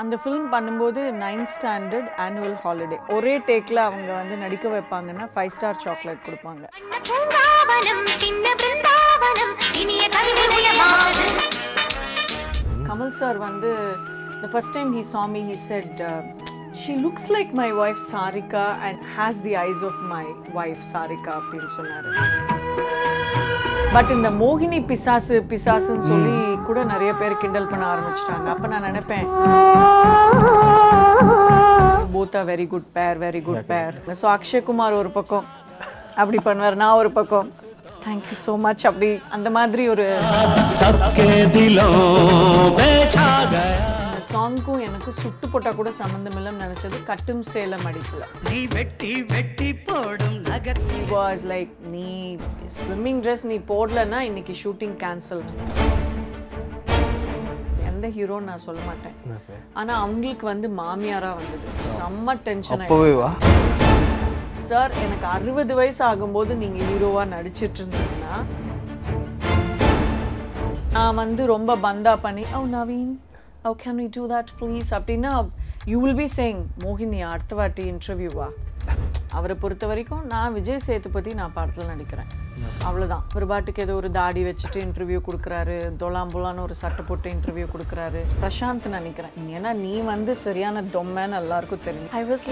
அந்த ஃபிலிம் பண்ணும்போது ninth standard annual holiday ஒரே டேக்கில் அவங்க வந்து நடிக்க வைப்பாங்கன்னா ஃபைவ் ஸ்டார் சாக்லேட் கொடுப்பாங்க கமல் சார் வந்து த ஃபஸ்ட் டைம் ஹி சாமி he said she looks like my wife Sarika and has the eyes of my wife Sarika அப்படின்னு சொன்னார் பட் இந்த மோகினி பிசாசு பிசாசுன்னு சொல்லி கூட நிறைய பேர் கிண்டல் பண்ண ஆரம்பிச்சிட்டாங்க அப்போ நான் நினைப்பேன் both very good pair very good பேர் ஸோ அக்ஷயகுமார் ஒரு பக்கம் அப்படி பண்ணுவார் நான் ஒரு பக்கம் தேங்க்யூ ஸோ மச் அப்படி அந்த மாதிரி ஒரு சாங்க்கும் எனக்கு சுட்டு போட்டா கூட சம்மந்தம் இல்லைன்னு நினைச்சது கட்டும் சேலம் அடிப்புல நீ வெட்டி வெட்டி போடும் நகத்தி வாஸ் லைக் நீ ஸ்விம்மிங் ட்ரெஸ் நீ போடலன்னா இன்னைக்கு ஷூட்டிங் கேன்சல் எந்த ஹீரோன்னு நான் சொல்ல மாட்டேன் ஆனா அவங்களுக்கு வந்து மாமியாரா வந்தது செம்ம டென்ஷன் சார் எனக்கு அறுபது வயசு ஆகும்போது நீங்க ஹீரோவா நடிச்சிட்டு இருந்தீங்கன்னா நான் வந்து ரொம்ப பந்தா பண்ணி oh Naveen how can you do that please அப்படின்னா யூ வில் பி சேயிங் மோகினி அடுத்த வாட்டி இன்டர்வியூவா அவரை பொறுத்த வரைக்கும் நான் விஜய் சேதுபதி நான் படத்தில் நடிக்கிறேன் அவ்வளோதான் ஒரு பாட்டுக்கு ஏதோ ஒரு தாடி வச்சுட்டு இன்டர்வியூ கொடுக்குறாரு தொலாம்புலான்னு ஒரு சட்டை போட்டு இன்டர்வியூ கொடுக்குறாரு பிரசாந்த் நினைக்கிறேன் ஏன்னா நீ வந்து சரியான தொம்மைன்னு எல்லாருக்கும் தெரியும் ஐ வாஸ்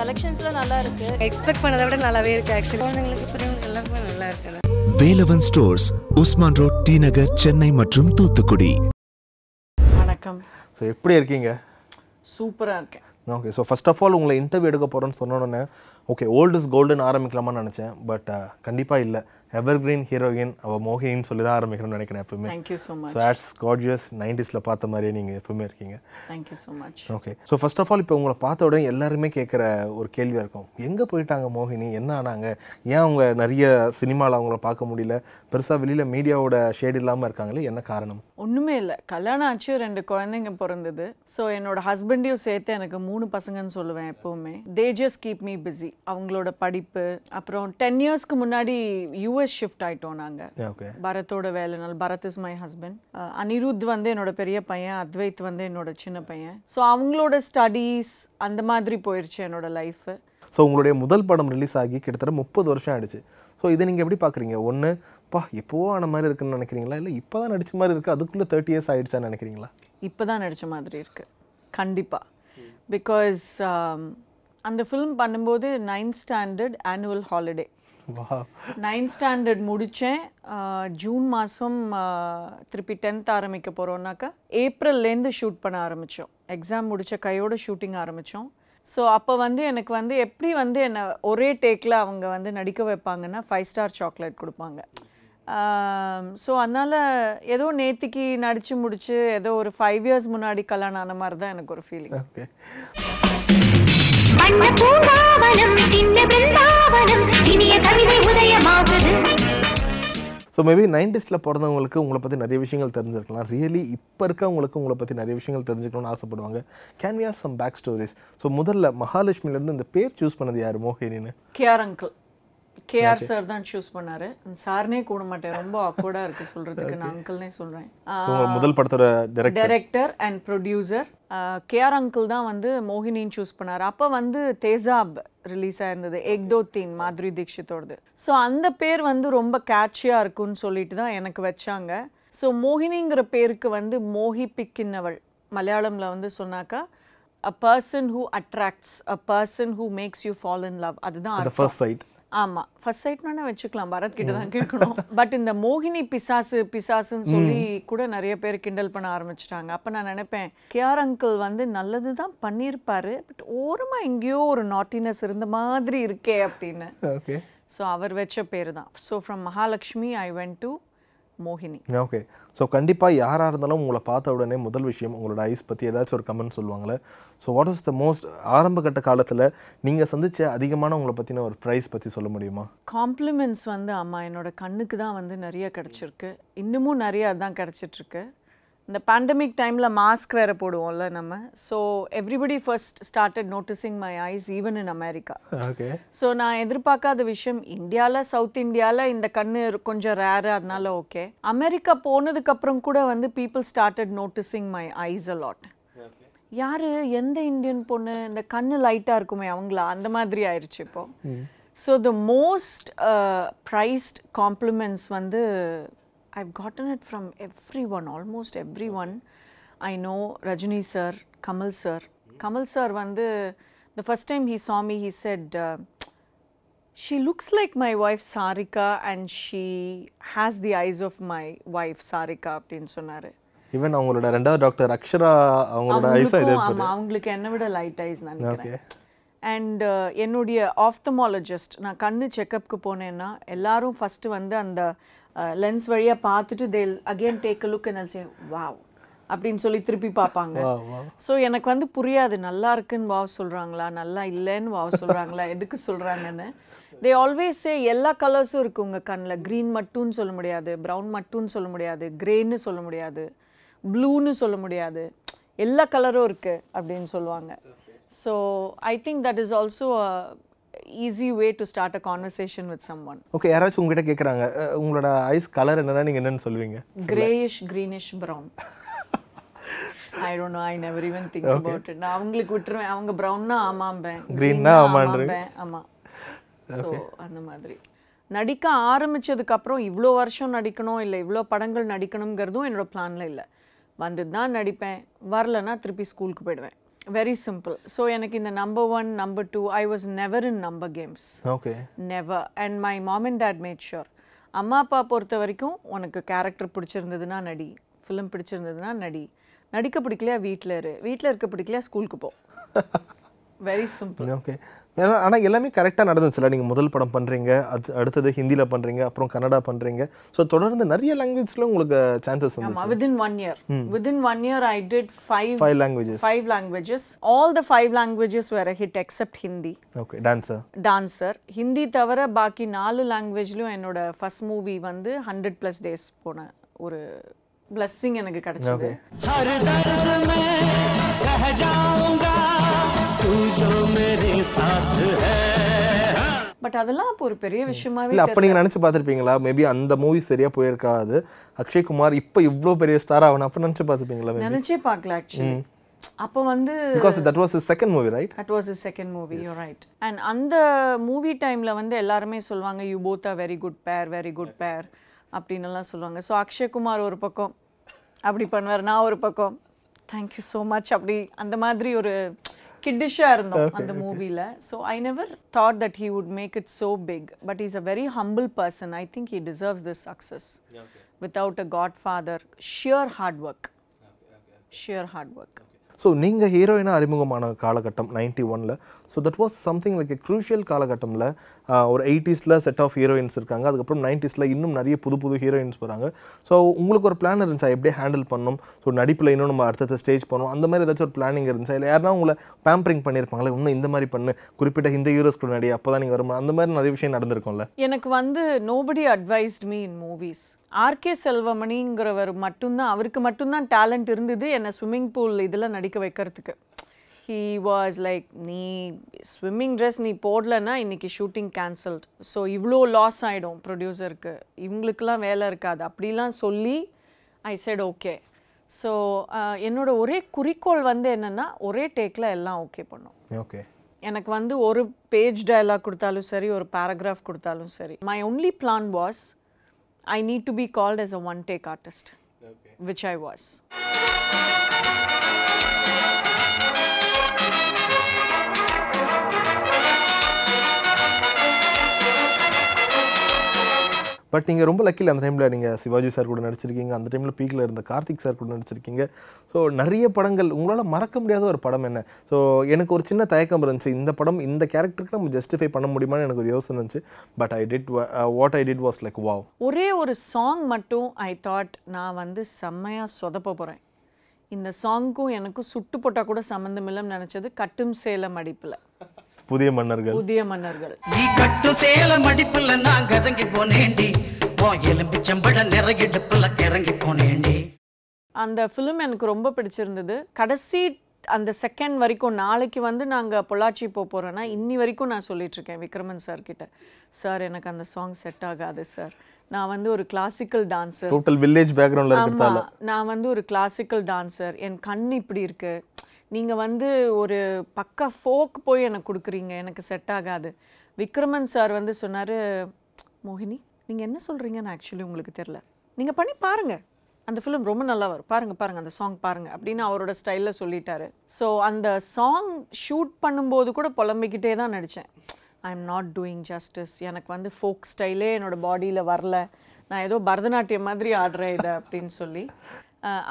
கலெக்ஷன்ஸ்லாம் நல்லா இருக்கு எக்ஸ்பெக்ட் பண்ணதை விட நல்லாவே இருக்கு ஆக்சுவலி குழந்தைங்களுக்கு எல்லாருமே எல்லாருக்குமே நல்லா இருக்கு Velavan stores Usman road T Nagar Chennai மற்றும் தூத்துக்குடி வணக்கம் ஸோ எப்படி இருக்கீங்க சூப்பராக இருக்கேன் okay so first of all உங்களை இன்டர்வியூ எடுக்க போகிறோன்னு சொன்னோடனே ஓகே ஓல்டு இஸ் கோல்டுன்னு ஆரம்பிக்கலாமான்னு நினச்சேன் பட் கண்டிப்பாக இல்லை எவர் கிரீன் ஹீரோயின் அவள் மோகினின்னு சொல்லி தான் ஆரம்பிக்கணும்னு நினைக்கிறேன் எப்பவுமே தேங்க்யூ ஸோ மச் ஸோ ஆட்ஸ் காட்ஜியஸ் நைன்டிஸில் பார்த்த மாதிரியே நீங்கள் எப்பவுமே இருக்கீங்க thank you so much okay so first of all இப்போ உங்களை பார்த்த உடனே எல்லாருமே கேட்குற ஒரு கேள்வியாக இருக்கும் எங்கே போயிட்டாங்க மோகினி என்ன ஆனாங்க ஏன் அவங்க நிறைய சினிமாவில் அவங்கள பார்க்க முடியல பெருசாக வெளியில் மீடியாவோட ஷேட் இல்லாமல் இருக்காங்களே என்ன காரணம் ஒன்றுமே இல்லை கல்யாணம் ஆச்சு ரெண்டு குழந்தைங்க பிறந்தது ஸோ என்னோட ஹஸ்பண்டையும் சேர்த்து எனக்கு மூணு பசங்கன்னு சொல்லுவேன் எப்போவுமே தேஜஸ் கீப் மீ பிஸி அவங்களோட படிப்பு அப்புறம் டென் இயர்ஸ்க்கு முன்னாடி யூஎஸ் யூஎஸ் ஷிஃப்ட் ஆகிட்டோம் நாங்கள் பரத்தோட வேலை நாள் Bharath is my husband Anirudh வந்து என்னோட பெரிய பையன் அத்வைத் வந்து என்னோட சின்ன பையன் ஸோ அவங்களோட ஸ்டடீஸ் அந்த மாதிரி போயிடுச்சு என்னோட லைஃப் ஸோ உங்களுடைய முதல் படம் ரிலீஸ் ஆகி கிட்டத்தட்ட முப்பது வருஷம் ஆயிடுச்சு ஸோ இதை நீங்கள் எப்படி பார்க்குறீங்க ஒன்று பா எப்போவோ ஆன மாதிரி இருக்குன்னு நினைக்கிறீங்களா இல்லை இப்போ தான் நடிச்ச மாதிரி இருக்குது அதுக்குள்ளே தேர்ட்டி இயர்ஸ் ஆகிடுச்சான்னு நினைக்கிறீங்களா இப்போ தான் நடித்த மாதிரி இருக்குது கண்டிப்பாக பிகாஸ் um, அந்த ஃபிலிம் பண்ணும்போது ninth standard annual holiday ninth standard முடித்தேன் ஜூன் மாதம் திருப்பி டென்த் ஆரம்பிக்க போகிறோம்னாக்கா ஏப்ரல்லேருந்து ஷூட் பண்ண ஆரம்பித்தோம் எக்ஸாம் முடித்த கையோட ஷூட்டிங் ஆரம்பித்தோம் ஸோ அப்போ வந்து எனக்கு வந்து எப்படி வந்து என்னை ஒரே டேக்கில் அவங்க வந்து நடிக்க வைப்பாங்கன்னா ஃபைவ் ஸ்டார் சாக்லேட் கொடுப்பாங்க ஸோ அதனால் ஏதோ நேத்திக்கு நடித்து முடிச்சு ஏதோ ஒரு ஃபைவ் இயர்ஸ் முன்னாடி கல்யாணம் ஆன மாதிரி தான் எனக்கு ஒரு ஃபீலிங் ஓகே ஸோ மேபி நைன்டிஸில் பிறந்தவங்களுக்கு உங்களை பற்றி நிறைய விஷயங்கள் தெரிஞ்சிருக்கலாம் ரியலி இப்போ இருக்கவங்களுக்கு உங்களை பற்றி நிறைய விஷயங்கள் தெரிஞ்சுக்கணும்னு ஆசைப்படுவாங்க can we are some back stories so முதல்ல மகாலட்சுமியிலேருந்து இந்த பேர் சூஸ் பண்ணது யார் மோகினின்னு கேஆர் அங்கிள் கேஆர் சார் தான் சூஸ் பண்ணாரு சார்னே கூட மாட்டேன் ரொம்ப அக்கோர்டாக இருக்குது சொல்கிறதுக்கு நான் அங்கிள்னே சொல்கிறேன் முதல் படத்தோட director and producer K R uncle தான் வந்து மோகினின்னு சூஸ் பண்ணார் அப்போ வந்து தேசாப் ரிலீஸ் ஆயிருந்தது எக்தோ தீன் மாதுரி தீக்ஷித்தோடது ஸோ அந்த பேர் வந்து ரொம்ப கேட்சியாக இருக்குன்னு சொல்லிட்டு தான் எனக்கு வச்சாங்க ஸோ மோகினிங்கிற பேருக்கு வந்து மோஹி பிக்கின்னவள் மலையாளமில் வந்து சொன்னாக்கா a person who attracts a person who makes you fall in love அதுதான் ஃபர்ஸ்ட் சைட் ஆமாம் ஃபர்ஸ்ட் சைட்னா வச்சுக்கலாம் பரத் கிட்ட தான் கேட்கணும் பட் இந்த மோகினி பிசாசு பிசாசுன்னு சொல்லி கூட நிறைய பேர் கிண்டல் பண்ண ஆரம்பிச்சிட்டாங்க அப்போ நான் நினைப்பேன் கேஆர் அங்கிள் வந்து நல்லது தான் பண்ணியிருப்பாரு பட் ஓரமா எங்கேயோ ஒரு நாட்டினஸ் இருந்த மாதிரி இருக்கே அப்படின்னு ஸோ அவர் வச்ச பேர் தான் so from Mahalakshmi I went to மோகினி ஓகே ஸோ கண்டிப்பாக யாராக இருந்தாலும் உங்களை பார்த்த உடனே முதல் விஷயம் உங்களோட ஐஸ் பற்றி ஏதாச்சும் ஒரு கமெண்ட் சொல்லுவாங்களே so what is the most ஆரம்ப கட்ட காலத்தில் நீங்கள் சந்தித்த அதிகமான உங்களை பற்றின ஒரு ப்ரைஸ் பற்றி சொல்ல முடியுமா காம்ப்ளிமெண்ட்ஸ் வந்து ஆமாம் என்னோட கண்ணுக்கு தான் வந்து நிறைய கிடச்சிருக்கு இன்னமும் நிறைய தான் கிடச்சிட்ருக்கு இந்த பேண்டமிக் டைமில் மாஸ்க் வேறு போடுவோம்ல நம்ம so everybody first started noticing my eyes even in America okay so நான் எதிர்பார்க்காத விஷயம் இந்தியாவில் சவுத் இந்தியாவில் இந்த கண் கொஞ்சம் ரேரு அதனால ஓகே அமெரிக்கா போனதுக்கப்புறம் கூட வந்து people started noticing my eyes a lot யார் எந்த இந்தியன் பொண்ணு இந்த கண் லைட்டாக இருக்குமே அவங்களா அந்த மாதிரி ஆயிடுச்சு இப்போது so the most praised compliments வந்து I have gotten it from everyone, almost everyone. I know Rajini sir, Kamal sir. Kamal sir, when the, the first time he saw me, he said, uh, she looks like my wife Sarika and she has the eyes of my wife Sarika அப்படின்னு சொன்னாரு even அவங்களோட ரெண்டாவது doctor Akshara அவங்களோட ice இதே ஆமா அவங்களுக்கு என்ன விட லைட் ஐஸ் நினைக்கிறேன் அண்ட் என்னுடைய ஆப்தமாலஜிஸ்ட் நான் கண்ணு செக்கப்புக்கு போனேன்னா எல்லாரும் ஃபஸ்ட்டு வந்து அந்த லென்ஸ் வழியாக பார்த்துட்டு they again take a look என்ன சே வாவ் அப்படின்னு சொல்லி திருப்பி பார்ப்பாங்க ஸோ எனக்கு வந்து புரியாது நல்லா இருக்குன்னு வாவ் சொல்கிறாங்களா நல்லா இல்லைன்னு வாவ் சொல்கிறாங்களா எதுக்கு சொல்கிறாங்கன்னு தே ஆல்வேஸ் எல்லா கலர்ஸும் இருக்குது உங்கள் கண்ணில் க்ரீன் மட்டும்னு சொல்ல முடியாது ப்ரௌன் மட்டும்னு சொல்ல முடியாது க்ரேன்னு சொல்ல முடியாது ப்ளூன்னு சொல்ல முடியாது எல்லா கலரும் இருக்குது அப்படின்னு சொல்லுவாங்க so I think that is also easy way to start a conversation with someone okay யாராச்சும் உங்ககிட்ட கேட்குறாங்க உங்களோட ஐஸ் கலர் என்னன்னா நீங்கள் என்னென்னு சொல்லுவீங்க greyish greenish brown I don't know I never even think about it நான் அவங்களுக்கு விட்டுருவேன் அவங்க ப்ரௌன்னா ஆமாம்பேன் க்ரீன்னா ஆமான்றேன் ஆமாம் ஸோ அந்த மாதிரி நடிக்க ஆரம்பித்ததுக்கப்புறம் இவ்வளோ வருஷம் நடிக்கணும் இல்லை இவ்வளோ படங்கள் நடிக்கணுங்கிறதும் என்னோடய பிளானில் இல்லை வந்ததுன்னா நடிப்பேன் வரலன்னா திருப்பி ஸ்கூலுக்கு போயிடுவேன் வெரி சிம்பிள் ஸோ எனக்கு இந்த number one number two I was never in number games okay never and my mom and dad made sure அம்மா அப்பா பொறுத்த வரைக்கும் உனக்கு கேரக்டர் பிடிச்சிருந்ததுன்னா நடி ஃபிலிம் பிடிச்சிருந்ததுன்னா நடி நடிக்க பிடிக்கலையா வீட்டில் இரு வீட்டில் இருக்க பிடிக்கலையா ஸ்கூலுக்கு போ வெரி சிம்பிள் ஓகே ஏன்னா ஆனால் எல்லாமே கரெக்டாக இல்லை நீங்கள் முதல் படம் பண்ணுறீங்க அது அடுத்தது ஹிந்தியில் பண்ணுறீங்க அப்புறம் கன்னடா பண்ணுறீங்க ஸோ தொடர்ந்து நிறைய லாங்குவேஜில் உங்களுக்கு சான்சஸ் வந்து within one year within one year I did five five languages five languages all the five languages வேற hit except Hindi okay dancer dancer Hindi தவிர பாக்கி நாலு லாங்குவேஜ்லையும் என்னோட ஃபர்ஸ்ட் மூவி வந்து ஹண்ட்ரட் ப்ளஸ் டேஸ் போன ஒரு பிளஸ்ஸிங் எனக்கு கிடைச்சது तू பட் அதெல்லாம் அப்போ ஒரு பெரிய விஷயமா இல்லை அப்போ நீங்கள் நினச்சி பார்த்துருப்பீங்களா மேபி அந்த மூவி சரியாக போயிருக்காது அக்ஷய்குமார் இப்போ இவ்வளோ பெரிய ஸ்டார் ஆகணும் அப்போ நினச்சி பார்த்துருப்பீங்களா நினச்சே பார்க்கல ஆக்சுவலி அப்போ வந்து because that was is second movie right that was is second movie you right and அந்த மூவி டைமில் வந்து எல்லாருமே சொல்லுவாங்க you both a very good pair very good pair அப்படின்னுலாம் சொல்லுவாங்க ஸோ அக்ஷய்குமார் ஒரு பக்கம் அப்படி பண்ணுவார் நான் ஒரு பக்கம் தேங்க்யூ ஸோ மச் அப்படி அந்த மாதிரி ஒரு kiddish-ஆ இருந்தோம் அந்த மூவில so I never thought that he would make it so big but is a very humble person I think he deserves this success without a godfather sheer hard work sheer hard work so நீங்கள் ஹீரோயினாக அறிமுகமான காலகட்டம் ninety ஒனில் so that was something like crucial காலகட்டத்தில் ஒரு எயிட்டிஸில் set of heroines இருக்காங்க அதுக்கப்புறம் நைன்டிஸில் இன்னும் நிறைய புது புது ஹீரோயின்ஸ் வராங்க ஸோ உங்களுக்கு ஒரு பிளான் இருந்துச்சா எப்படியே ஹேண்டில் பண்ணணும் ஸோ நடிப்பில் இன்னும் நம்ம அடுத்தடுத்த ஸ்டேஜ் பண்ணணும் அந்த மாதிரி ஏதாச்சும் ஒரு பிளானிங் இருந்துச்சா இல்லை யாரும் உங்களை பேம்பரிங் பண்ணியிருப்பாங்களே இன்னும் இந்த மாதிரி பண்ணு குறிப்பிட்ட இந்த ஹீரோஸ் கூட நடி அப்போ தான் நீங்கள் வருமா அந்த மாதிரி நிறைய விஷயம் நடந்திருக்கும்ல எனக்கு வந்து nobody advised me in movies RK செல்வமணிங்கிறவர் மட்டும்தான் அவருக்கு மட்டும்தான் டேலண்ட் இருந்தது என்னை ஸ்விம்மிங் பூல் இதில் நடிக்க வைக்கிறதுக்கு ஹீ வாஸ் லைக் நீ ஸ்விம்மிங் ட்ரெஸ் நீ போடலன்னா இன்றைக்கி ஷூட்டிங் கேன்சல்ட் ஸோ இவ்வளோ லாஸ் ஆகிடும் ப்ரொடியூசருக்கு இவங்களுக்கெல்லாம் வேலை இருக்காது அப்படிலாம் சொல்லி ஐ செட் ஓகே ஸோ என்னோடய ஒரே குறிக்கோள் வந்து என்னென்னா ஒரே டேக்கில் எல்லாம் ஓகே பண்ணும் ஓகே எனக்கு வந்து ஒரு பேஜ் டயலாக் கொடுத்தாலும் சரி ஒரு பேராகிராஃப் கொடுத்தாலும் சரி my only plan was I need to be called as a one take artist which I was but நீங்கள் ரொம்ப லக்கில் அந்த டைமில் நீங்கள் சிவாஜி சார் கூட நடிச்சிருக்கீங்க அந்த டைமில் பீக்கில் இருந்த கார்த்திக் சார் கூட நடிச்சிருக்கீங்க ஸோ நிறைய படங்கள் உங்களால் மறக்க முடியாத ஒரு படம் என்ன ஸோ எனக்கு ஒரு சின்ன தயக்கம் இருந்துச்சு இந்த படம் இந்த கேரக்டருக்கு நம்ம ஜஸ்டிஃபை பண்ண முடியுமான்னு எனக்கு ஒரு யோசனை இருந்துச்சு but I did what I did was like wow ஒரே ஒரு சாங் மட்டும் ஐ தாட் நான் வந்து செம்மையாக சொதப்ப போகிறேன் இந்த சாங்க்கும் எனக்கும் சுட்டு போட்டால் கூட சம்மந்தமில்லைன்னு நினச்சது கட்டும் சேலம் அடிப்பில் புதிய மன்னர்கள் புதிய மன்னர்கள் நீ கட்டு நான் கசங்கி போனேண்டி எலும்பிச்சம்பட நிறகிடுப்புல கிறங்கி போனேண்டி அந்த ஃபிலிம் எனக்கு ரொம்ப பிடிச்சிருந்தது கடைசி அந்த செகண்ட் வரைக்கும் நாளைக்கு வந்து நாங்கள் பொள்ளாச்சி போக போகிறோன்னா இன்னி வரைக்கும் நான் சொல்லிகிட்ருக்கேன் விக்ரமன் சார் கிட்ட சார் எனக்கு அந்த சாங் செட் ஆகாது சார் நான் வந்து ஒரு கிளாசிக்கல் டான்ஸர் வில்லேஜ் பேக்ரவுண்டில் நான் வந்து ஒரு கிளாசிக்கல் டான்ஸர் என் கண் இப்படி இருக்குது நீங்கள் வந்து ஒரு பக்கா ஃபோக் போய் எனக்கு கொடுக்குறீங்க எனக்கு செட் ஆகாது விக்ரமன் சார் வந்து சொன்னார் மோகினி நீங்கள் என்ன சொல்கிறீங்கன்னு ஆக்சுவலி உங்களுக்கு தெரில நீங்கள் பண்ணி பாருங்கள் அந்த ஃபிலிம் ரொம்ப நல்லா வரும் பாருங்கள் பாருங்கள் அந்த சாங் பாருங்கள் அப்படின்னு அவரோட ஸ்டைலில் சொல்லிட்டாரு ஸோ அந்த சாங் ஷூட் பண்ணும்போது கூட புலம்பிக்கிட்டே தான் நடித்தேன் I am not doing justice எனக்கு வந்து ஃபோக் ஸ்டைலே என்னோடய பாடியில் வரல நான் ஏதோ பரதநாட்டியம் மாதிரி ஆடுறேன் இதை அப்படின்னு சொல்லி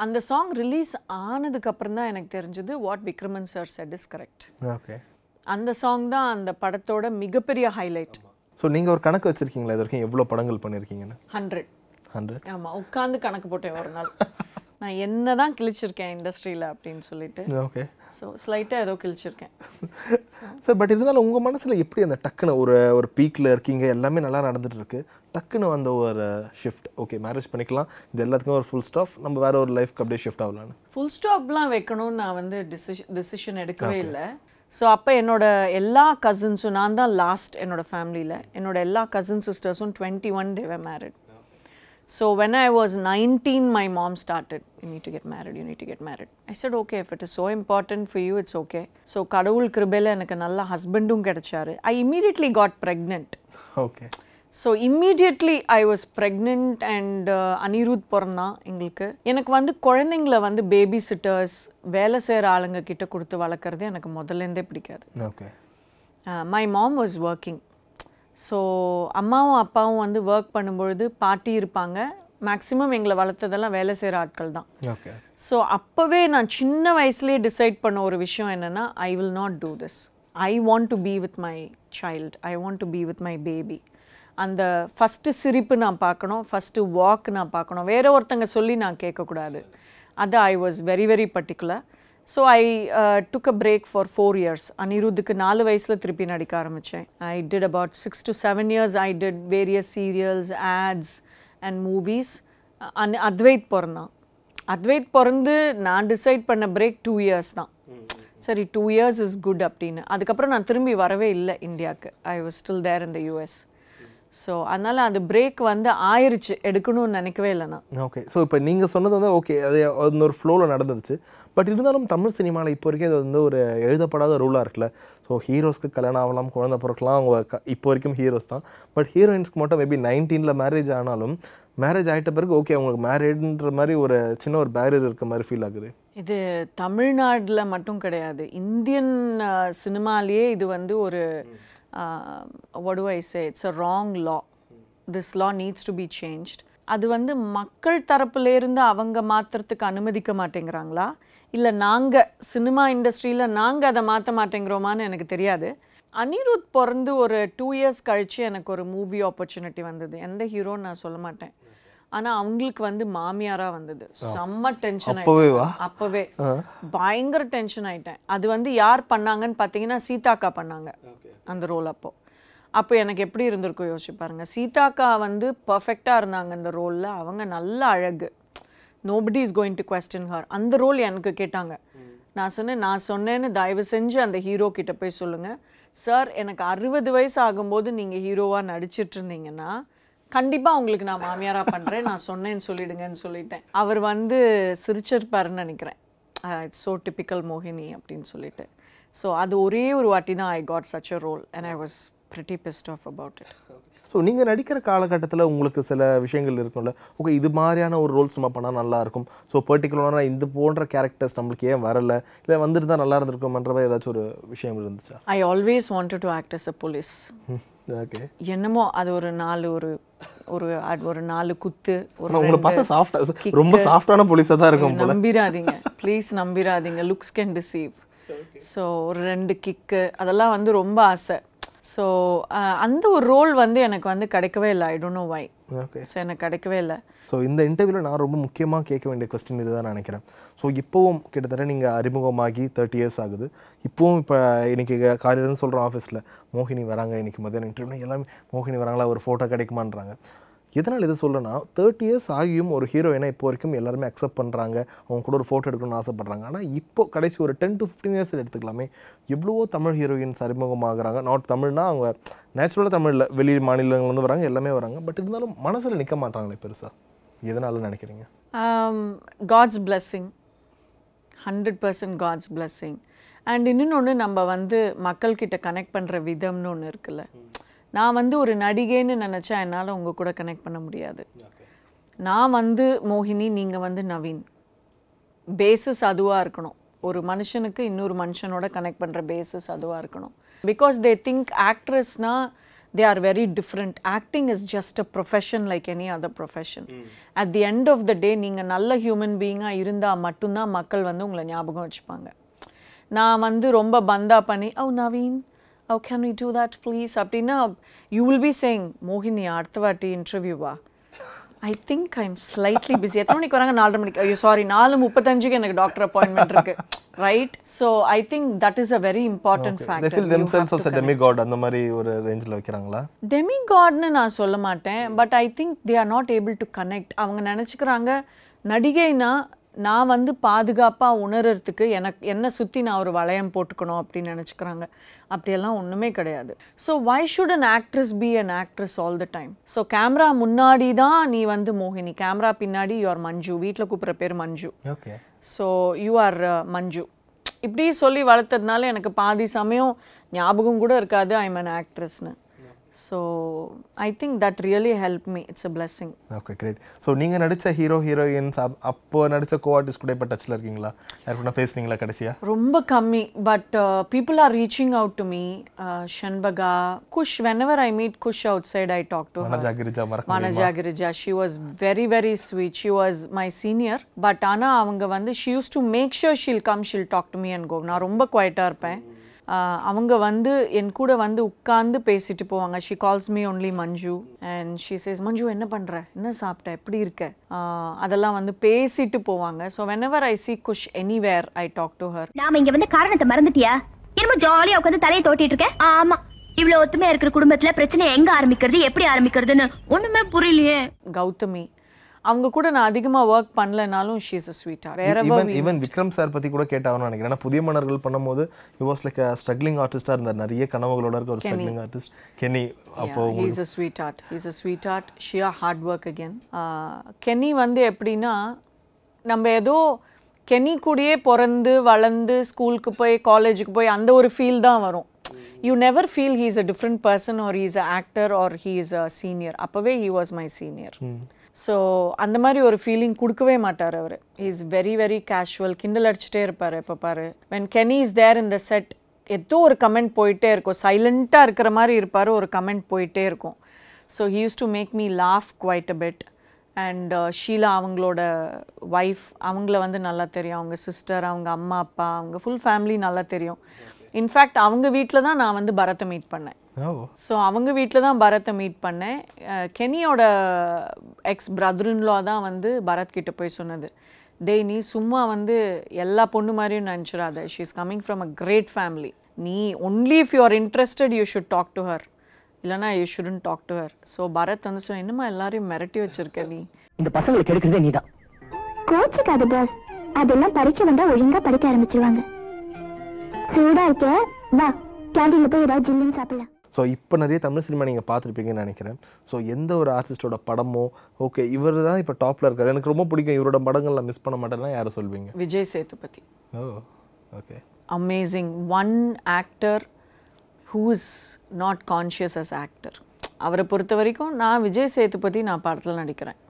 அந்த சாங் ரிலீஸ் ஆனதுக்கப்புறம் தான் எனக்கு தெரிஞ்சது what Vikraman sir said is correct okay அந்த சாங் தான் அந்த படத்தோட மிகப்பெரிய ஹைலைட் ஸோ நீங்கள் ஒரு கணக்கு வச்சுருக்கீங்களா இது வரைக்கும் எவ்வளோ படங்கள் பண்ணியிருக்கீங்கன்னு ஹண்ட்ரட் ஹண்ட்ரட் ஆமாம் உட்காந்து கணக்கு போட்டேன் ஒரு நாள் நான் என்ன தான் கிழிச்சிருக்கேன் இண்டஸ்ட்ரியில் அப்படின்னு சொல்லிட்டு ஓகே ஸோ ஸ்லைட்டாக ஏதோ கிழிச்சிருக்கேன் சார் பட் இருந்தாலும் உங்கள் மனசில் எப்படி அந்த டக்குன்னு ஒரு ஒரு பீக்கில் இருக்கீங்க எல்லாமே நல்லா நடந்துட்டு இருக்கு டக்குன்னு வந்த ஒரு ஷிஃப்ட் ஓகே மேரேஜ் பண்ணிக்கலாம் இது எல்லாத்துக்கும் ஒரு ஃபுல் ஸ்டாப் நம்ம வேற ஒரு லைஃப்க்கு அப்படியே ஷிஃப்ட் ஆகலான்னு ஃபுல் ஸ்டாப்லாம் வைக்கணும்னு நான் வந்து டிசிஷன் டிசிஷன் எடுக்கவே இல்லை ஸோ அப்போ என்னோட எல்லா கசின்ஸும் நான் தான் லாஸ்ட் என்னோட ஃபேமிலியில் என்னோட எல்லா கசின் சிஸ்டர்ஸும் டுவெண்ட்டி ஒன் தேவை married so when I was nineteen my mom started you need to get married you need to get married I said okay if it is so important for you it's okay so கடவுள் கிருபையில் எனக்கு நல்ல ஹஸ்பண்டும் கிடைச்சாரு I immediately got pregnant okay so immediately I was pregnant and Anirudh பிறந்தான் எங்களுக்கு எனக்கு வந்து குழந்தைங்கள வந்து பேபி சிட்டர்ஸ் வேலை செய்கிற ஆளுங்க கிட்ட கொடுத்து வளர்க்குறது எனக்கு முதல்லேருந்தே பிடிக்காது okay my mom was working so அம்மாவும் அப்பாவும் வந்து ஒர்க் பண்ணும்பொழுது பாட்டி இருப்பாங்க மேக்ஸிமம் எங்களை வளர்த்ததெல்லாம் வேலை செய்கிற ஆட்கள் தான் ஸோ அப்போவே நான் சின்ன வயசுலேயே டிசைட் பண்ண ஒரு விஷயம் என்னென்னா I will not do this I want to be with my child I want to be with my baby அந்த ஃபஸ்ட்டு சிரிப்பு நான் பார்க்கணும் ஃபஸ்ட்டு வாக் நான் பார்க்கணும் வேற ஒருத்தங்க சொல்லி நான் கேட்கக்கூடாது அது I was very very particular so I took a break for four years அனிருத்துக்கு நாலு வயசில் திருப்பி நடிக்க ஆரம்பித்தேன் I did about six to seven years I did various serials ads and movies and Advaith பிறந்தான் அத்வைத் பிறந்து நான் டிசைட் பண்ண பிரேக் டூ இயர்ஸ் தான் சரி டூ இயர்ஸ் இஸ் குட் அப்படின்னு அதுக்கப்புறம் நான் திரும்பி வரவே இல்லை இந்தியாவுக்கு I was still there in the US so அதனால் அந்த பிரேக் வந்து ஆயிடுச்சு எடுக்கணும்னு நினைக்கவே இல்லைண்ணா ஓகே ஸோ இப்போ நீங்கள் சொன்னது வந்து ஓகே அது அந்த ஒரு ஃப்ளோவில் நடந்துருச்சு பட் இருந்தாலும் தமிழ் சினிமாவில் இப்போ வரைக்கும் அது வந்து ஒரு எழுதப்படாத ரூலாக இருக்குல்ல ஸோ ஹீரோஸ்க்கு கல்யாணம் ஆகலாம் குழந்தை பிறக்கலாம் அவங்க க இப்போ வரைக்கும் ஹீரோஸ் தான் பட் ஹீரோயின்ஸ்க்கு மட்டும் மேபி நைன்டீனில் மேரேஜ் ஆனாலும் மேரேஜ் ஆகிட்ட பிறகு ஓகே அவங்களுக்கு மேரேஜ்ன்ற மாதிரி ஒரு சின்ன ஒரு பேரியர் இருக்க மாதிரி ஃபீல் ஆகுது இது தமிழ்நாட்டில் மட்டும் கிடையாது இந்தியன் சினிமாலேயே இது வந்து ஒரு வடு um, what do it's a wrong law this law needs law be to அது வந்து மக்கள் தரப்புலேருந்து அவங்க மாற்றுறதுக்கு அனுமதிக்க மாட்டேங்கிறாங்களா இல்லை நாங்கள் சினிமா இண்டஸ்ட்ரியில் நாங்கள் அதை மாற்ற மாட்டேங்கிறோமான்னு எனக்கு தெரியாது அனிருத் பிறந்து ஒரு டூ இயர்ஸ் கழித்து எனக்கு ஒரு மூவி ஆப்பர்ச்சுனிட்டி வந்தது எந்த ஹீரோன்னு நான் சொல்ல மாட்டேன் ஆனா அவங்களுக்கு வந்து மாமியாரா வந்தது செம்ம டென்ஷன் அப்பவே பயங்கர டென்ஷன் ஆயிட்டேன் அது வந்து யார் பண்ணாங்கன்னு பாத்தீங்கன்னா சீதாக்கா பண்ணாங்க அந்த ரோல் அப்போ அப்போ எனக்கு எப்படி இருந்திருக்கும் யோசிச்சு பாருங்க சீதாக்கா வந்து பர்ஃபெக்டாக இருந்தாங்க இந்த ரோலில் அவங்க நல்ல அழகு nobody is going to question her அந்த ரோல் எனக்கு கேட்டாங்க நான் சொன்னேன் நான் சொன்னேன்னு தயவு செஞ்சு அந்த ஹீரோ கிட்ட போய் சொல்லுங்கள் சார் எனக்கு அறுபது வயசு ஆகும்போது நீங்கள் ஹீரோவாக நடிச்சிட்டு இருந்தீங்கன்னா கண்டிப்பாக உங்களுக்கு நான் மாமியாராக பண்ணுறேன் நான் சொன்னேன்னு சொல்லிடுங்கன்னு சொல்லிட்டேன் அவர் வந்து சிரிச்சிருப்பாருன்னு நினைக்கிறேன் இட்ஸ் ஸோ டிப்பிக்கல் மோகினி அப்படின்னு சொல்லிட்டு ஸோ அது ஒரே ஒரு வாட்டி தான் I got such a role and I was pretty best off about it so நீங்கள் நடிக்கிற காலகட்டத்தில் உங்களுக்கு சில விஷயங்கள் இருக்கும்ல ஓகே இது மாதிரியான ஒரு ரோல்ஸ் நம்ம பண்ணால் நல்லாயிருக்கும் ஸோ பர்டிகுலராக இது போன்ற கேரக்டர்ஸ் நம்மளுக்கு ஏன் வரல இல்லை வந்துட்டு தான் நல்லா இருந்திருக்கும்ன்ற ஏதாச்சும் ஒரு விஷயம் இருந்துச்சு I always wanted to act as a police என்னமோ அது ஒரு நாலு ஒரு ஒரு ஒரு நாலு குத்து ஒரு ரொம்ப சாஃப்டான போலீஸா தான் இருக்கும் நம்பிராதீங்க ப்ளீஸ் நம்பிராதீங்க லுக்ஸ் கேன் ரிசீவ் ஸோ ஒரு ரெண்டு கிக்கு அதெல்லாம் வந்து ரொம்ப ஆசை ஸோ அந்த ஒரு ரோல் வந்து எனக்கு வந்து கிடைக்கவே இல்லை I don't know why so எனக்கு கிடைக்கவே இல்லை ஸோ இந்த இன்டர்வியூவில் நான் ரொம்ப முக்கியமாக கேட்க வேண்டிய கொஸ்டின் இது தான் நினைக்கிறேன் ஸோ இப்போவும் கிட்டத்தட்ட நீங்கள் அறிமுகமாகி தேர்ட்டி இயர்ஸ் ஆகுது இப்போவும் இப்போ இன்றைக்கி காலையிலேருந்து சொல்கிறோம் ஆஃபீஸில் மோகினி வராங்க இன்றைக்கி மதியான இன்டர்வியூ எல்லாமே மோகினி வராங்களா ஒரு ஃபோட்டோ கிடைக்குமான்றாங்க எதனால் இதை சொல்லுன்னா தேர்ட்டி இயர்ஸ் ஆகியும் ஒரு ஹீரோயினை இப்போ வரைக்கும் எல்லாருமே அக்செப்ட் பண்ணுறாங்க அவங்க கூட ஒரு ஃபோட்டோ எடுக்கணும்னு ஆசைப்பட்றாங்க ஆனால் இப்போ கடைசி ஒரு டென் டு ஃபிஃப்டீன் இயர்ஸில் எடுத்துக்கலாமே எவ்வளவோ தமிழ் ஹீரோயின்ஸ் அறிமுகமாகறாங்க நாட் தமிழ்னா அவங்க நேச்சுரலாக தமிழில் வெளி மாநிலங்கள்லேருந்து வராங்க எல்லாமே வராங்க பட் இருந்தாலும் மனசில் நிற்க மாட்டாங்களே பெருசாக எதனால நினைக்கிறீங்க god's blessing hundred percent god's blessing and இன்னொன்று நம்ம வந்து மக்கள்கிட்ட கனெக்ட் பண்ணுற விதம்னு ஒன்று இருக்குல்ல நான் வந்து ஒரு நடிகைன்னு நினச்சா என்னால் உங்கள் கூட கனெக்ட் பண்ண முடியாது நான் வந்து மோகினி நீங்கள் வந்து நவீன் பேசிஸ் அதுவாக இருக்கணும் ஒரு மனுஷனுக்கு இன்னொரு மனுஷனோட கனெக்ட் பண்ணுற பேசிஸ் அதுவாக இருக்கணும் பிகாஸ் தே திங்க் ஆக்ட்ரஸ்னால் they are very different acting is just a profession like any other profession at hmm. at end of the day day நீங்கள் நல்ல ஹியூமன் பீயிங்காக இருந்தால் மட்டும்தான் மக்கள் வந்து உங்களை ஞாபகம் வச்சுப்பாங்க நான் வந்து ரொம்ப பந்தா பண்ணி oh Naveen oh can we do that please அப்படின்னா யூ வில் பி சேயிங் மோகினி அடுத்த வாட்டி இன்டர்வியூவா I think I'm slightly busy எத்தனை மணிக்கு வராங்க நாலரை மணிக்கு ஐயோ சாரி நாலு முப்பத்தஞ்சுக்கு எனக்கு டாக்டர் அப்பாயின்மெண்ட் இருக்கு right so I think that is a very important demigod அந்த மாதிரி ஒரு ரேஞ்சில் வைக்கிறாங்களா டெமி காட்னு நான் சொல்ல மாட்டேன் but I think they are not able to connect அவங்க நினச்சிக்கிறாங்க நடிகைனா நான் வந்து பாதுகாப்பாக உணர்கிறதுக்கு எனக்கு என்னை சுற்றி நான் ஒரு வளையம் போட்டுக்கணும் அப்படின்னு நினச்சிக்கிறாங்க அப்படியெல்லாம் ஒன்றுமே கிடையாது so why should an actress be an actress all the time so camera முன்னாடி தான் நீ வந்து மோகினி கேமரா பின்னாடி யூ ஆர் மஞ்சு வீட்டில் கூப்பிட்ற பேர் Manju okay so you are Manju இப்படி சொல்லி வளர்த்ததுனால எனக்கு பாதி சமயம் ஞாபகம் கூட இருக்காது ஐ எம் அன் ஆக்ட்ரஸ்னு So I think that really helped me. It's a blessing. Okay, great. So நீங்கள் நடிச்ச ஹீரோ ஹீரோயின்ஸ் அப்போ நடிச்ச கோ ஆர்டிஸ்ட் கூட இப்போ டச்சில் இருக்கீங்களா யாருக்குனா பேசுனீங்களா கடைசியா ரொம்ப கம்மி but people are reaching out to me Shenbaga Kush whenever I meet Kush outside I talk to Manaja Girija Manaja Girija she was very very sweet she was my senior but ஆனால் அவங்க வந்து she used to make sure she'll come she'll talk to me and go நான் ரொம்ப குவைட்டாக இருப்பேன் அவங்க வந்து என் கூட வந்து உட்காந்து பேசிட்டு போவாங்க she calls me only Manju and she says Manju என்ன பண்ணுற என்ன சாப்பிட்ட எப்படி இருக்க அதெல்லாம் வந்து பேசிட்டு போவாங்க so whenever I see Kush anywhere I talk to her நாம இங்க வந்து காரணத்தை மறந்துட்டியா என்னமோ ஜாலியாக உட்காந்து தலையை தோட்டிட்டு இருக்கேன் ஆமா இவ்வளவு ஒத்துமையா இருக்கிற குடும்பத்துல பிரச்சனை எங்க ஆரம்பிக்கிறது எப்படி ஆரம்பிக்கிறதுன்னு ஒண்ணுமே புரியலையே கௌதமி அவங்க கூட நான் அதிகமாக ஒர்க் பண்ணலனாலும் she is a sweetheart even even Vikram sir பற்றி கூட கேட்டாகணும்னு நினைக்கிறேன் ஏன்னா புதிய மன்னர்கள் பண்ணும்போது ஹி வாஸ் லைக் ஸ்ட்ரகிளிங் ஆர்டிஸ்டாக இருந்தார் நிறைய கனவுகளோட இருக்க ஒரு ஸ்ட்ரகிளிங் ஆர்டிஸ்ட் கெனி அப்போ is a sweetheart is a sweetheart sheer hard work again Kenny வந்து எப்படின்னா நம்ம ஏதோ கெனி கூடயே பிறந்து வளர்ந்து ஸ்கூலுக்கு போய் காலேஜுக்கு போய் அந்த ஒரு ஃபீல் தான் வரும் you never feel he is a different person or he is a actor or he is a senior அப்போவே he was my senior so அந்த மாதிரி ஒரு ஃபீலிங் கொடுக்கவே மாட்டார் அவர் இஸ் வெரி வெரி கேஷுவல் கிண்டல் அடிச்சுட்டே இருப்பார் இப்போ பாரு when Kenny is there in the set ஏதோ ஒரு கமெண்ட் போயிட்டே இருக்கும் சைலண்ட்டாக இருக்கிற மாதிரி இருப்பார் ஒரு கமெண்ட் போயிட்டே இருக்கும் so he used to make me laugh quite a bit and Sheela அவங்களோட ஒய்ஃப் அவங்கள வந்து நல்லா தெரியும் அவங்க சிஸ்டர் அவங்க அம்மா அப்பா அவங்க ஃபுல் ஃபேமிலி நல்லா தெரியும் இன்ஃபேக்ட் அவங்க வீட்டில் தான் நான் வந்து பரத்தை மீட் பண்ணேன் ஸோ அவங்க வீட்டில் தான் பரத்தை மீட் பண்ணேன் கெனியோட எக்ஸ் பிரதர்லா தான் வந்து பரத் கிட்ட போய் சொன்னது டே நீ சும்மா வந்து எல்லா பொண்ணு மாதிரியும் நினச்சிடாத she is coming from a great family நீ only if you are interested you should talk to her இல்லைனா you shouldn't talk to her so Bharath வந்து சொன்ன என்னமா எல்லாரையும் மிரட்டி வச்சிருக்க நீ இந்த பசங்களுக்கு எடுக்கிறதே நீ தான் பாஸ் அதெல்லாம் படிக்க வந்தா ஒழுங்கா படிக்க ஆரம்பிச்சிருவாங்க சூடா இருக்க வா கேண்டீன்ல போய் ஏதாவது ஜில்லுன்னு சாப்பிடலாம் ஸோ இப்போ நிறைய தமிழ் சினிமா நீங்கள் பார்த்துருப்பீங்கன்னு நினைக்கிறேன் ஸோ எந்த ஒரு ஆர்டிஸ்டோட படமோ ஓகே இவர் தான் இப்போ டாப்பில் இருக்கார் எனக்கு ரொம்ப பிடிக்கும் இவரோட படங்கள் நான் மிஸ் பண்ண மாட்டேன்னா யாரை சொல்வீங்க Vijay Sethupathi oh okay amazing one actor who is not conscious as actor அவரை பொறுத்த வரைக்கும் நான் விஜய் சேதுபதி நான் படத்தில் நடிக்கிறேன்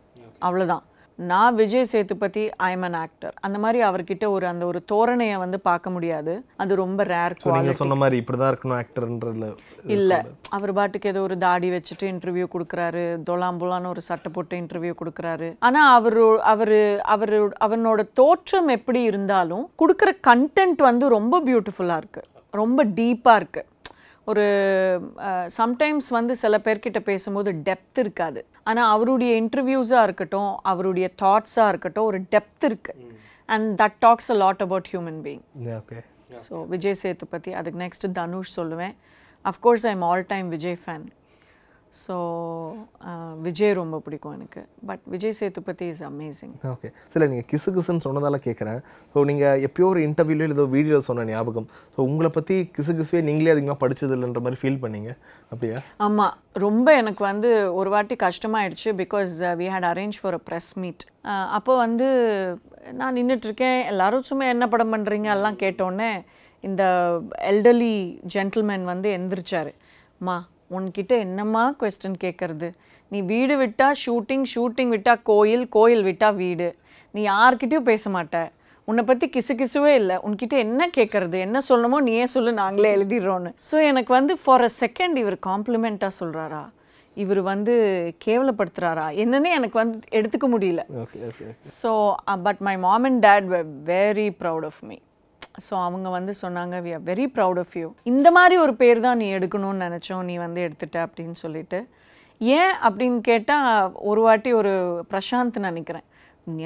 அவ்வளோதான் நான் Vijay Sethupathi I'm an actor அந்த மாதிரி அவர்கிட்ட ஒரு அந்த ஒரு தோரணையை வந்து பார்க்க முடியாது அது ரொம்ப ரேர் சொன்ன மாதிரி இப்படிதான் இருக்கணும் ஆக்டர்ன்றதுல இல்லை அவர் பாட்டுக்கு ஏதோ ஒரு தாடி வச்சுட்டு இன்டர்வியூ கொடுக்குறாரு தொலாம்புலான்னு ஒரு சட்டை போட்டு இன்டர்வியூ கொடுக்குறாரு ஆனால் அவர் அவர் அவர் அவனோட தோற்றம் எப்படி இருந்தாலும் கொடுக்குற கண்டென்ட் வந்து ரொம்ப பியூட்டிஃபுல்லாக இருக்குது ரொம்ப டீப்பாக இருக்குது ஒரு சம்டைம்ஸ் வந்து சில பேர்கிட்ட பேசும்போது டெப்த் இருக்காது ஆனால் அவருடைய இன்டர்வியூஸாக இருக்கட்டும் அவருடைய தாட்ஸாக இருக்கட்டும் ஒரு டெப்த் இருக்கு and that talks a lot about human being okay so Vijay Sethu பற்றி அதுக்கு நெக்ஸ்ட் தனுஷ் சொல்லுவேன் of course I am all time Vijay fan so uh, Vijay ரொம்ப பிடிக்கும் எனக்கு but Vijay Sethupathi is amazing okay சில நீங்கள் கிசு கிசுன்னு சொன்னதால் கேட்குறேன் ஸோ நீங்கள் எப்பயோ ஒரு இன்டர்வியூவில் ஏதோ வீடியோவில் சொன்ன ஞாபகம் ஸோ உங்களை பற்றி கிசு கிசுவே நீங்களே அதிகமாக படித்தது இல்லைன்ற மாதிரி ஃபீல் பண்ணீங்க அப்படியா ஆமாம் ரொம்ப எனக்கு வந்து ஒரு வாட்டி கஷ்டமாயிடுச்சு because we had arrange for a press meet அப்போ வந்து நான் நின்றுட்டு இருக்கேன் எல்லோரும் சும்மா என்ன படம் பண்ணுறீங்க எல்லாம் கேட்டோன்னே இந்த எல்டர்லி ஜென்டில்மேன் வந்து எந்திரிச்சார் மா உன்கிட்ட என்னம்மா கொஸ்டின் கேட்குறது நீ வீடு விட்டால் ஷூட்டிங் ஷூட்டிங் விட்டால் கோயில் கோயில் விட்டால் வீடு நீ யார்கிட்டயும் பேச மாட்ட உன்னை பற்றி கிசு கிசுவே இல்லை உன்கிட்ட என்ன கேட்குறது என்ன சொல்லணுமோ நீயே சொல்லு நாங்களே எழுதிடுறோன்னு ஸோ எனக்கு வந்து ஃபார் அ செகண்ட் இவர் காம்ப்ளிமெண்ட்டாக சொல்கிறாரா இவர் வந்து கேவலப்படுத்துகிறாரா என்னன்னு எனக்கு வந்து எடுத்துக்க முடியல so but my mom and dad very proud of me so அவங்க வந்து சொன்னாங்க we are very proud of you இந்த மாதிரி ஒரு பேர் தான் நீ எடுக்கணும்னு நினச்சோம் நீ வந்து எடுத்துட்ட அப்படின்னு சொல்லிட்டு ஏன் அப்படின்னு கேட்டால் ஒரு வாட்டி ஒரு பிரசாந்த் நினைக்கிறேன்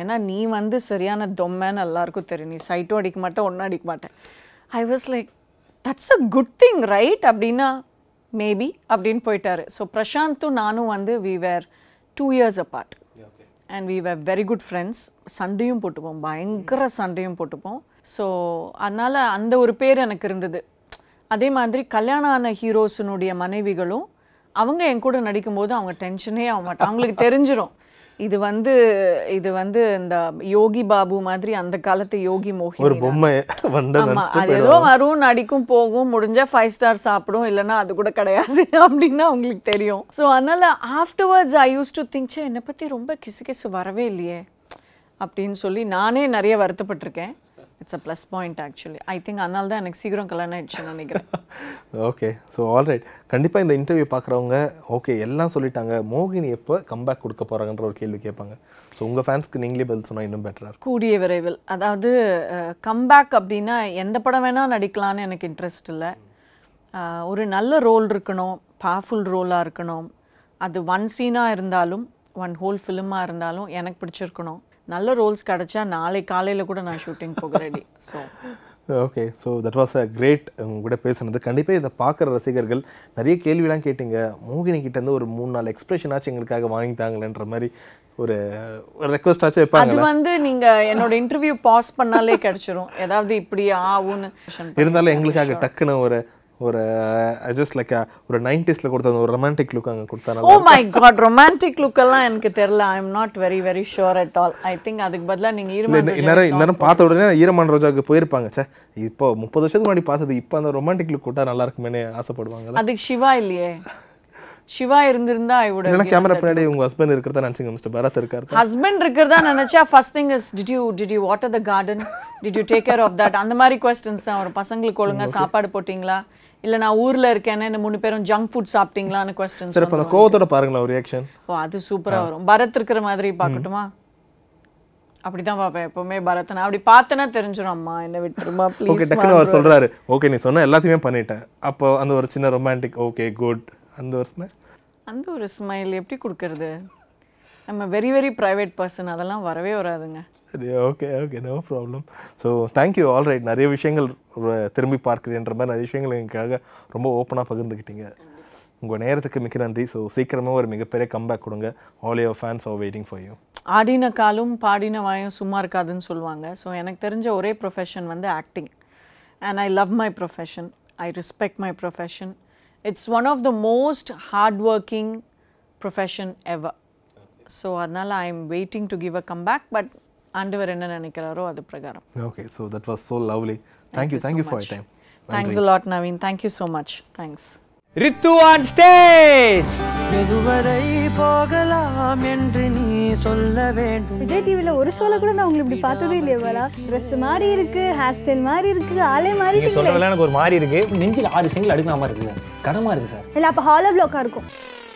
ஏன்னா நீ வந்து சரியான தொம்மைன்னு எல்லாருக்கும் தெரியும் நீ சைட்டும் அடிக்க மாட்டேன் ஒன்றும் அடிக்க மாட்டேன் I was like that's a good thing right அப்படின்னா மேபி அப்படின்னு போயிட்டாரு ஸோ பிரசாந்தும் நானும் வந்து we were two years apart and we were very good friends சண்டையும் போட்டுப்போம் பயங்கர சண்டையும் போட்டுப்போம் ஸோ அதனால் அந்த ஒரு பேர் எனக்கு இருந்தது அதே மாதிரி கல்யாணம் ஆன ஹீரோஸினுடைய மனைவிகளும் அவங்க என் கூட நடிக்கும்போது அவங்க டென்ஷனே ஆக மாட்டாங்க அவங்களுக்கு தெரிஞ்சிடும் இது வந்து இது வந்து இந்த யோகி பாபு மாதிரி அந்த காலத்து யோகி மோகி ஒரு பொம்மை அது ஏதோ வரும் நடிக்கும் போகும் முடிஞ்சா ஃபைவ் ஸ்டார் சாப்பிடும் இல்லைன்னா அது கூட கிடையாது அப்படின்னு அவங்களுக்கு தெரியும் ஸோ அதனால் afterwards I use to thinks என்னை பற்றி ரொம்ப கிசு கிசு வரவே இல்லையே அப்படின்னு சொல்லி நானே நிறைய வருத்தப்பட்டிருக்கேன் it's a plus point actually I think அதனால தான் எனக்கு சீக்கிரம் கல்யாணம் ஆயிடுச்சுன்னு நினைக்கிறேன் ஓகே ஸோ ரைட் கண்டிப்பாக இந்த இன்டர்வியூ பார்க்குறவங்க ஓகே எல்லாம் சொல்லிட்டாங்க மோகினி எப்போ கம்பேக் கொடுக்க போகிறாங்கன்ற ஒரு கேள்வி கேட்பாங்க ஸோ உங்கள் ஃபேன்ஸ்க்கு நீங்களே பதில் சொன்னால் இன்னும் பெட்டராக கூடிய விரைவில் அதாவது கம்பேக் அப்படின்னா எந்த படம் வேணால் நடிக்கலான்னு எனக்கு இன்ட்ரெஸ்ட் இல்லை ஒரு நல்ல ரோல் இருக்கணும் பவர்ஃபுல் ரோலாக இருக்கணும் அது ஒன் சீனாக இருந்தாலும் ஒன் ஹோல் ஃபிலிமாக இருந்தாலும் எனக்கு பிடிச்சிருக்கணும் நல்ல ரோல்ஸ் கிடைச்சா நாளை காலையில் கூட நான் ஷூட்டிங் போக ready so okay so that was a great உங்க கூட பேசுனது கண்டிப்பாக இதை பார்க்குற ரசிகர்கள் நிறைய கேள்விலாம் கேட்டிங்க மோகினி இருந்து ஒரு மூணு நாலு எக்ஸ்பிரஷனாச்சும் எங்களுக்காக வாங்கிட்டாங்களேன்ற மாதிரி ஒரு ஒரு ரெக்வஸ்ட் ஆச்சு வைப்பாங்க அது வந்து நீங்க என்னோட இன்டர்வியூ பாஸ் பண்ணாலே கிடைச்சிரும் ஏதாவது இப்படி ஆ இருந்தாலும் எங்களுக்காக டக்குன்னு ஒரு ஒரு ஜஸ்ட் லைக் ஒரு நைன்டிஸ்ல கொடுத்த ஒரு ரொமான்டிக் லுக் அங்க கொடுத்தாங்க oh my God romantic look எல்லாம் எனக்கு தெரியல I am not very very sure at all I think அதுக்கு பதிலா நீங்க ஈரமான இந்நேரம் இந்நேரம் பார்த்த உடனே ஈரமான ரோஜாவுக்கு போயிருப்பாங்க சே இப்போ முப்பது வருஷத்துக்கு முன்னாடி பார்த்தது இப்போ அந்த ரொமான்டிக் லுக் கொடுத்தா நல்லா இருக்குமேனு ஆசைப்படுவாங்க அதுக்கு சிவா இல்லையே சிவா இருந்திருந்தா ஐ வுட் கேமரா பின்னாடி உங்க ஹஸ்பண்ட் இருக்கிறதா நினைச்சீங்க மிஸ்டர் பரத் இருக்காரு ஹஸ்பண்ட் இருக்கிறதா நினைச்சா first thing is did you did you water the garden did you take care of that அந்த மாதிரி क्वेश्चंस தான் ஒரு பசங்களுக்கு ஒழுங்கா சாப்பாடு போட்டீங்களா இல்லை நான் ஊரில் இருக்கேன்னு மூணு பேரும் ஜங்க் ஃபுட் சாப்பிட்டீங்களான்னு கொஸ்டின் சார் இப்போ கோவத்தோட பாருங்களேன் ஒரு ரியாக்ஷன் ஓ அது சூப்பராக வரும் பரத் இருக்கிற மாதிரி பார்க்கட்டுமா அப்படி தான் பார்ப்பேன் எப்போவுமே பரத் நான் அப்படி பார்த்தனா தெரிஞ்சிடும் அம்மா என்ன விட்டுருமா ப்ளீஸ் ஓகே டக்குனு அவர் சொல்கிறாரு ஓகே நீ சொன்ன எல்லாத்தையுமே பண்ணிட்டேன் அப்போ அந்த ஒரு சின்ன ரொமான்டிக் ஓகே குட் அந்த ஒரு ஸ்மைல் அந்த ஒரு ஸ்மைல் எப்படி கொடுக்கறது நம்ம வெரி வெரி ப்ரைவேட் பர்சன் அதெல்லாம் வரவே வராதுங்க சரி okay okay no problem so thank you all right நிறைய விஷயங்கள் திரும்பி பார்க்குறேன்ற மாதிரி நிறைய விஷயங்கள் எங்களுக்காக ரொம்ப ஓப்பனாக பகிர்ந்துக்கிட்டீங்க உங்கள் நேரத்துக்கு மிக்க நன்றி ஸோ சீக்கிரமாக ஒரு மிகப்பெரிய கம்பேக் கொடுங்க all your fans are waiting for you ஆடின காலும் பாடின வாயும் சும்மா இருக்காதுன்னு சொல்லுவாங்க ஸோ எனக்கு தெரிஞ்ச ஒரே ப்ரொஃபஷன் வந்து acting and I love my profession I respect my profession it's one of the most hard working profession ever so அதனால் I am waiting to give a comeback but ஆண்டவர் என்ன நினைக்கிறாரோ அது பிரகாரம் okay so that was so lovely thank you thank you for time thanks lot Naveen thank you so much thanks Ritu on stage எதுவரை போகலாம் என்று நீ சொல்ல வேண்டும் விஜய் டிவில ஒரு ஷோல கூட நான் உங்களை இப்படி பார்த்ததே இல்லையா பாலா ட்ரெஸ் மாறி இருக்கு ஹேர் ஸ்டைல் மாறி இருக்கு ஆளே மாறி இருக்கு சொல்றதெல்லாம் எனக்கு ஒரு மாறி இருக்கு நெஞ்சில ஆறு சிங்கிள் அடுக்கின மாதிரி இருக்கு கடமா இருக்கு சார் இல்ல அப்ப ஹாலோ பிளாக்கா இருக்கும்